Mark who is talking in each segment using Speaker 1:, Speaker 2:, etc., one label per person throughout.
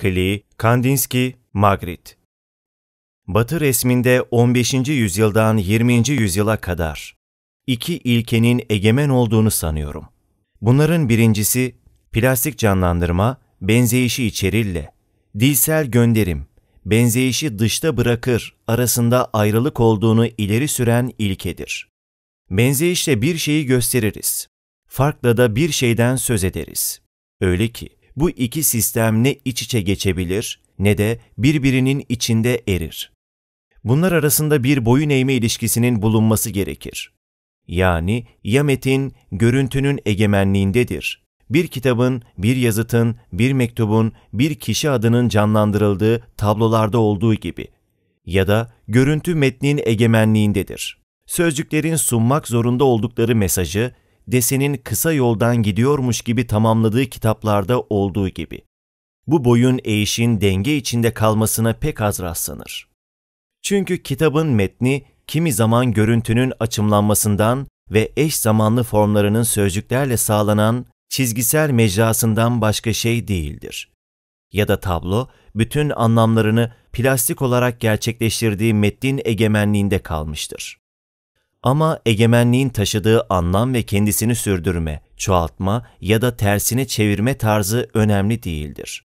Speaker 1: Klee, Kandinsky, Magritte. Batı resminde 15. yüzyıldan 20. yüzyıla kadar iki ilkenin egemen olduğunu sanıyorum. Bunların birincisi plastik canlandırma, benzeyişi içerille, dilsel gönderim, benzeyişi dışta bırakır arasında ayrılık olduğunu ileri süren ilkedir. Benzeyişle bir şeyi gösteririz. Farkla da bir şeyden söz ederiz. Öyle ki, bu iki sistem ne iç içe geçebilir ne de birbirinin içinde erir. Bunlar arasında bir boyun eğme ilişkisinin bulunması gerekir. Yani ya metin görüntünün egemenliğindedir. Bir kitabın, bir yazıtın, bir mektubun, bir kişi adının canlandırıldığı tablolarda olduğu gibi ya da görüntü metnin egemenliğindedir. Sözcüklerin sunmak zorunda oldukları mesajı desenin kısa yoldan gidiyormuş gibi tamamladığı kitaplarda olduğu gibi. Bu boyun eğişin denge içinde kalmasına pek az rastlanır. Çünkü kitabın metni kimi zaman görüntünün açımlanmasından ve eş zamanlı formlarının sözcüklerle sağlanan çizgisel mecrasından başka şey değildir. Ya da tablo bütün anlamlarını plastik olarak gerçekleştirdiği metnin egemenliğinde kalmıştır. Ama egemenliğin taşıdığı anlam ve kendisini sürdürme, çoğaltma ya da tersine çevirme tarzı önemli değildir.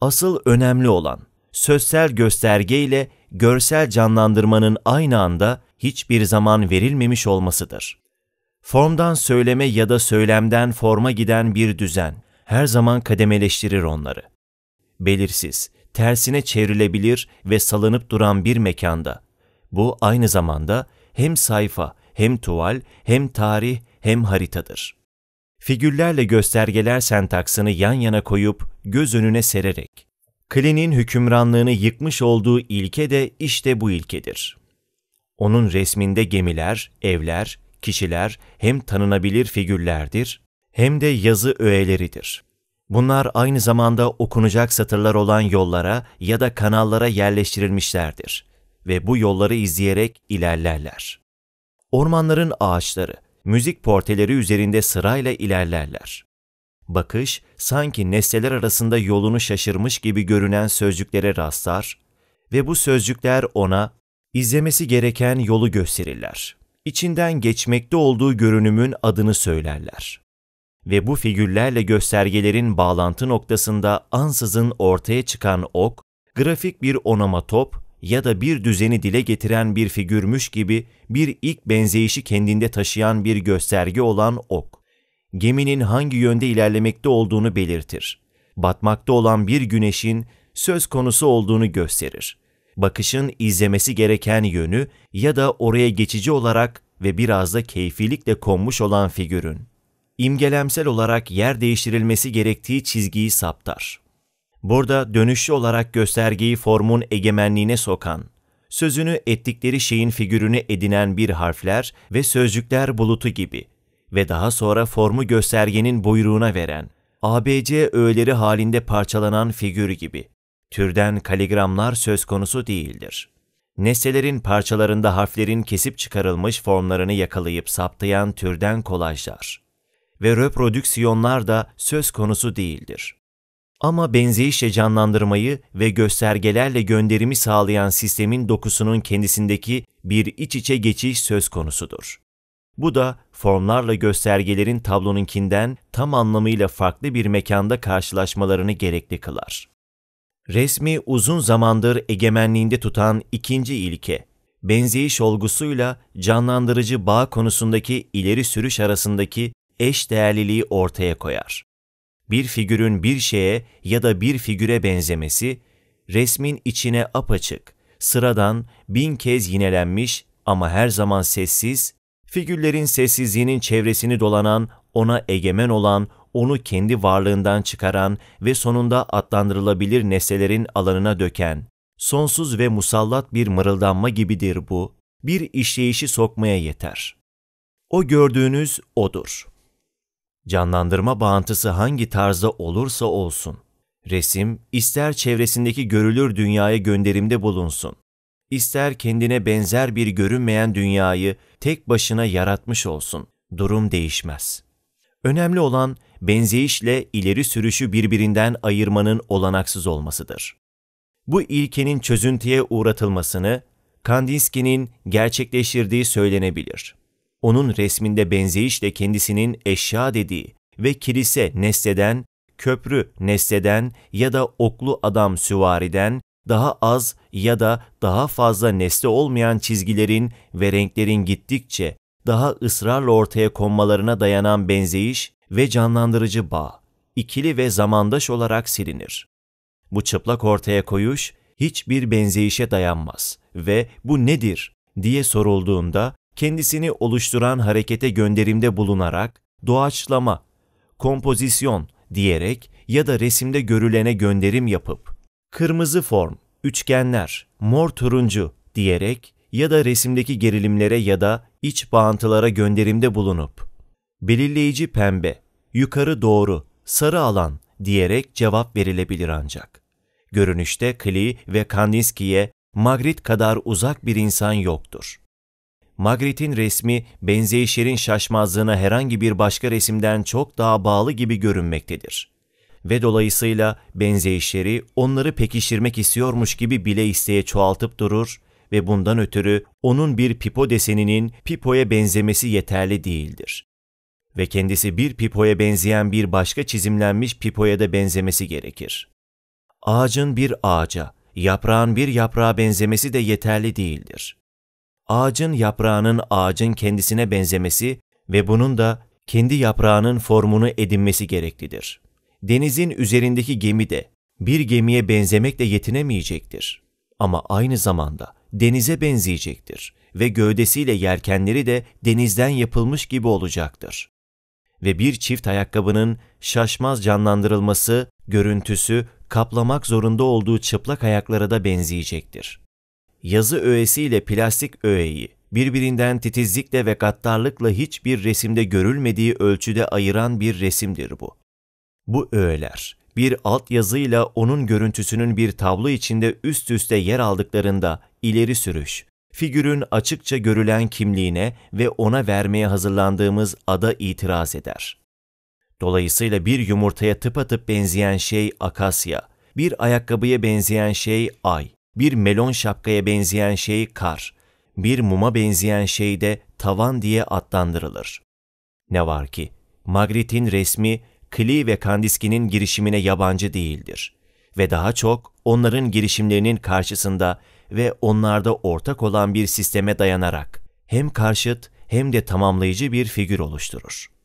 Speaker 1: Asıl önemli olan sözsel gösterge ile görsel canlandırmanın aynı anda hiçbir zaman verilmemiş olmasıdır. Formdan söyleme ya da söylemden forma giden bir düzen her zaman kademeleştirir onları. Belirsiz, tersine çevrilebilir ve salınıp duran bir mekanda bu aynı zamanda hem sayfa, hem tuval, hem tarih, hem haritadır. Figürlerle göstergeler sentaksını yan yana koyup göz önüne sererek. klinin hükümranlığını yıkmış olduğu ilke de işte bu ilkedir. Onun resminde gemiler, evler, kişiler hem tanınabilir figürlerdir hem de yazı öğeleridir. Bunlar aynı zamanda okunacak satırlar olan yollara ya da kanallara yerleştirilmişlerdir ve bu yolları izleyerek ilerlerler. Ormanların ağaçları, müzik porteleri üzerinde sırayla ilerlerler. Bakış sanki nesneler arasında yolunu şaşırmış gibi görünen sözcüklere rastlar ve bu sözcükler ona izlemesi gereken yolu gösterirler. İçinden geçmekte olduğu görünümün adını söylerler. Ve bu figürlerle göstergelerin bağlantı noktasında ansızın ortaya çıkan ok, grafik bir onama top ya da bir düzeni dile getiren bir figürmüş gibi bir ilk benzeyişi kendinde taşıyan bir gösterge olan ok. Geminin hangi yönde ilerlemekte olduğunu belirtir. Batmakta olan bir güneşin söz konusu olduğunu gösterir. Bakışın izlemesi gereken yönü ya da oraya geçici olarak ve biraz da keyfilikle konmuş olan figürün. İmgelemsel olarak yer değiştirilmesi gerektiği çizgiyi saptar. Burada dönüşlü olarak göstergeyi formun egemenliğine sokan, sözünü ettikleri şeyin figürünü edinen bir harfler ve sözcükler bulutu gibi ve daha sonra formu göstergenin buyruğuna veren, ABC öğeleri halinde parçalanan figür gibi. Türden kaligramlar söz konusu değildir. Nesnelerin parçalarında harflerin kesip çıkarılmış formlarını yakalayıp saptayan türden kolajlar ve reprodüksiyonlar da söz konusu değildir. Ama benzeyişle canlandırmayı ve göstergelerle gönderimi sağlayan sistemin dokusunun kendisindeki bir iç içe geçiş söz konusudur. Bu da formlarla göstergelerin tablonunkinden tam anlamıyla farklı bir mekanda karşılaşmalarını gerekli kılar. Resmi uzun zamandır egemenliğinde tutan ikinci ilke, benzeyiş olgusuyla canlandırıcı bağ konusundaki ileri sürüş arasındaki eş değerliliği ortaya koyar bir figürün bir şeye ya da bir figüre benzemesi, resmin içine apaçık, sıradan bin kez yinelenmiş ama her zaman sessiz, figürlerin sessizliğinin çevresini dolanan, ona egemen olan, onu kendi varlığından çıkaran ve sonunda adlandırılabilir nesnelerin alanına döken, sonsuz ve musallat bir mırıldanma gibidir bu, bir işleyişi sokmaya yeter. O gördüğünüz odur. Canlandırma bağıntısı hangi tarzda olursa olsun. Resim, ister çevresindeki görülür dünyaya gönderimde bulunsun, ister kendine benzer bir görünmeyen dünyayı tek başına yaratmış olsun, durum değişmez. Önemli olan benzeyişle ileri sürüşü birbirinden ayırmanın olanaksız olmasıdır. Bu ilkenin çözüntüye uğratılmasını Kandinsky'nin gerçekleştirdiği söylenebilir onun resminde benzeyişle kendisinin eşya dediği ve kilise nesleden, köprü nesleden ya da oklu adam süvariden daha az ya da daha fazla nesle olmayan çizgilerin ve renklerin gittikçe daha ısrarla ortaya konmalarına dayanan benzeyiş ve canlandırıcı bağ, ikili ve zamandaş olarak silinir. Bu çıplak ortaya koyuş hiçbir benzeyişe dayanmaz ve bu nedir diye sorulduğunda kendisini oluşturan harekete gönderimde bulunarak doğaçlama, kompozisyon diyerek ya da resimde görülene gönderim yapıp, kırmızı form, üçgenler, mor turuncu diyerek ya da resimdeki gerilimlere ya da iç bağıntılara gönderimde bulunup, belirleyici pembe, yukarı doğru, sarı alan diyerek cevap verilebilir ancak. Görünüşte Klee ve Kandinsky'ye Magritte kadar uzak bir insan yoktur. Magritte'in resmi Benzeyşer'in şaşmazlığına herhangi bir başka resimden çok daha bağlı gibi görünmektedir. Ve dolayısıyla Benzeyşer'i onları pekiştirmek istiyormuş gibi bile isteye çoğaltıp durur ve bundan ötürü onun bir pipo deseninin pipoya benzemesi yeterli değildir. Ve kendisi bir pipoya benzeyen bir başka çizimlenmiş pipoya da benzemesi gerekir. Ağacın bir ağaca, yaprağın bir yaprağa benzemesi de yeterli değildir ağacın yaprağının ağacın kendisine benzemesi ve bunun da kendi yaprağının formunu edinmesi gereklidir. Denizin üzerindeki gemi de bir gemiye benzemekle yetinemeyecektir. Ama aynı zamanda denize benzeyecektir ve gövdesiyle yerkenleri de denizden yapılmış gibi olacaktır. Ve bir çift ayakkabının şaşmaz canlandırılması, görüntüsü kaplamak zorunda olduğu çıplak ayaklara da benzeyecektir yazı öğesiyle plastik öğeyi, birbirinden titizlikle ve gaddarlıkla hiçbir resimde görülmediği ölçüde ayıran bir resimdir bu. Bu öğeler, bir alt yazıyla onun görüntüsünün bir tablo içinde üst üste yer aldıklarında ileri sürüş, figürün açıkça görülen kimliğine ve ona vermeye hazırlandığımız ada itiraz eder. Dolayısıyla bir yumurtaya tıpatıp benzeyen şey akasya, bir ayakkabıya benzeyen şey ay, bir melon şapkaya benzeyen şey kar, bir muma benzeyen şey de tavan diye adlandırılır. Ne var ki, Magritte'in resmi Klee ve Kandiski'nin girişimine yabancı değildir ve daha çok onların girişimlerinin karşısında ve onlarda ortak olan bir sisteme dayanarak hem karşıt hem de tamamlayıcı bir figür oluşturur.